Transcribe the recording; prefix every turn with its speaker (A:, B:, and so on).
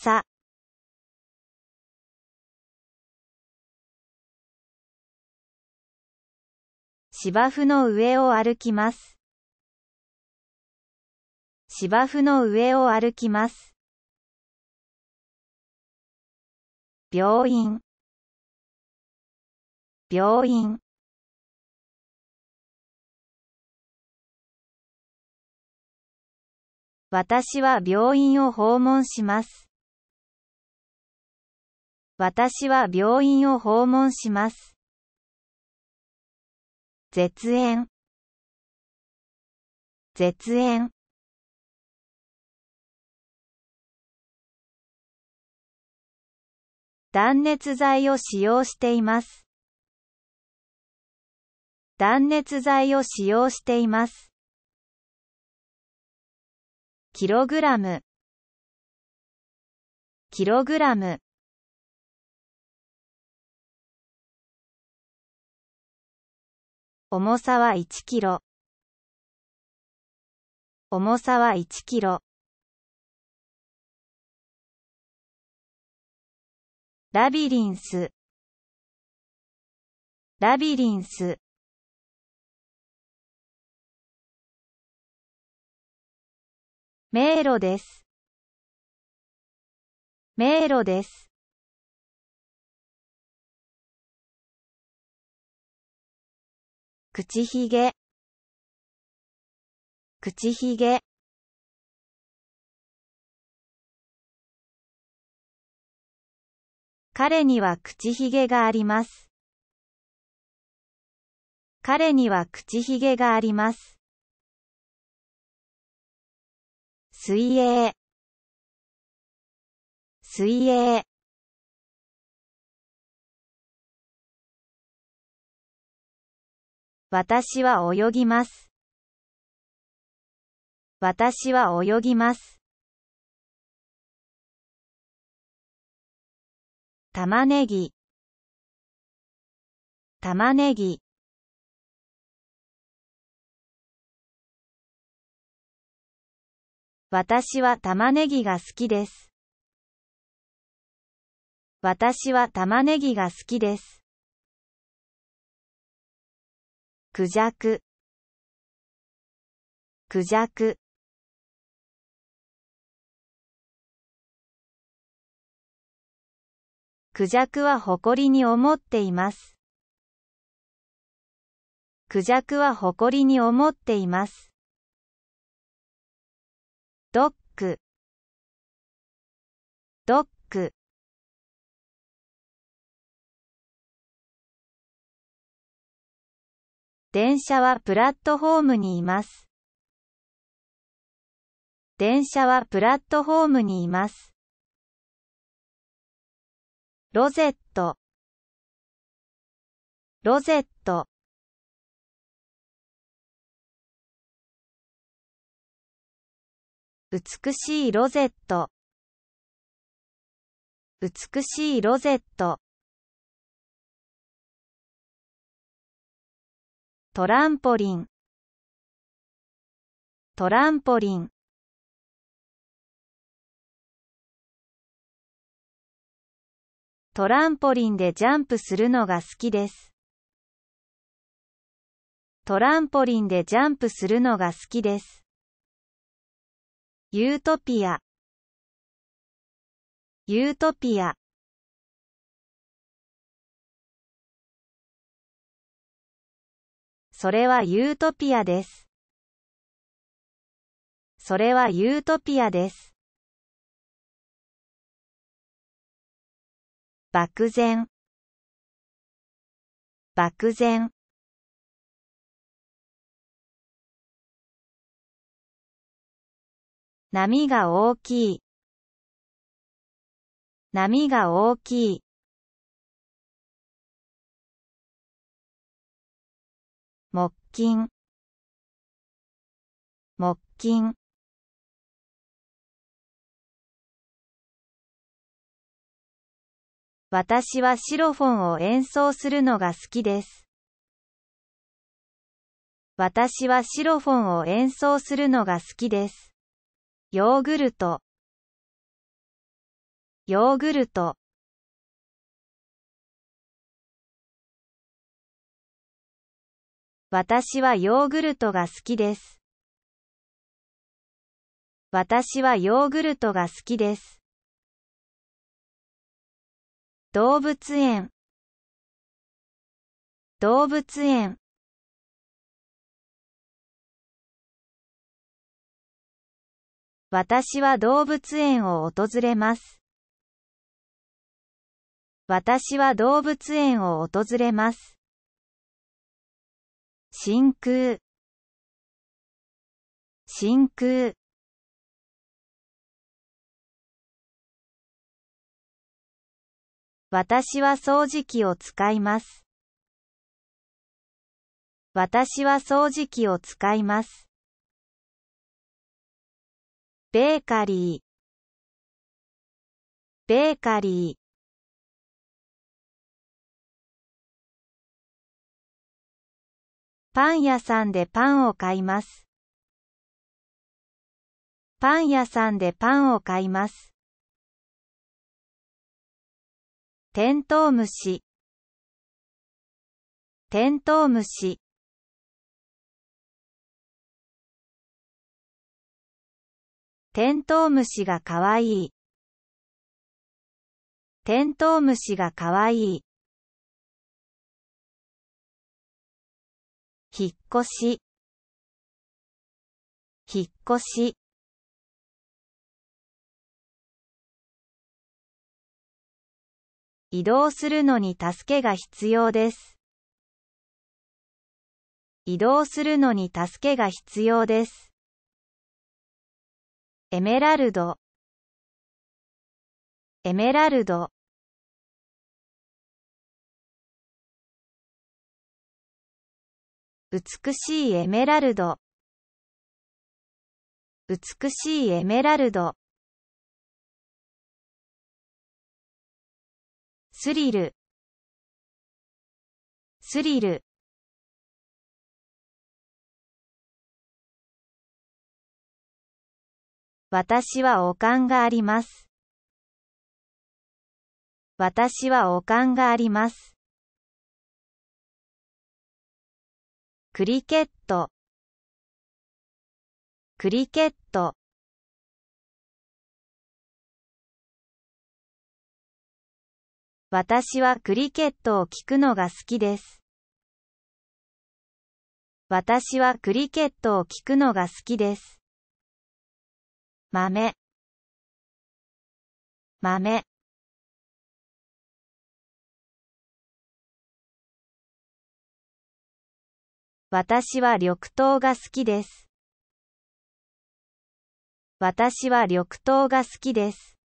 A: さ。芝生の上を歩きます。芝生の上を歩きます。病院病院私は病院を訪問します。私は病院を訪問します。絶縁絶縁断熱材を使用しています。断熱材を使用しています。キログラムキログラム重さは1キロ重さは1キロラビリンスラビリンス迷路です迷路です口ひげ口ひげ彼には口ひげがあります。彼には口ひげがあります。水泳水泳私は泳ぎます。私は泳ぎます。玉ねぎ玉ねぎ私は玉ねぎが好きです。私は玉ねぎが好きです。クジャククジャククジャクは誇りに思っています。クジャクは誇りに思っています。ドックドッ電車はプラットホームにいます。電車はプラットホームにいます。ロゼットロゼット美しいロゼット美しいロゼットトランポリントランポリントランポリンでジャンプするのが好きです。トランポリンでジャンプするのが好きです。ユートピアユートピアそれはユートピアです。それはユートピアです。漠然漠然波が大きい波が大きい木金木金私はシロフォンを演奏するのが好きです。私はシロフォンを演奏するのが好きです。ヨーグルトヨーグルト私はヨーグルトが好きです。私はヨーグルトが好きです。動物園動物園私は動物園を訪れます。私は動物園を訪れます。真空真空私は掃除機を使います。私は掃除機を使います。ベーカリーベーカリーパン屋さんでパンを買います。パン屋さんでパンを買います。テントウムシテントウムシテントウムシがかわいいテントウムシがかわいい引っ越し引っ越し移動するのに助けが必要です移動するのに助けが必要ですエメラルドエメラルド美しいエメラルド美しいエメラルドスリルスリル私はおかんがあります。私はおかんがあります。クリケットクリケット私はクリケットを聞くのが好きです。私はクリケットを聞くのが好きです。豆豆私は緑豆が好きです。私は緑豆が好きです。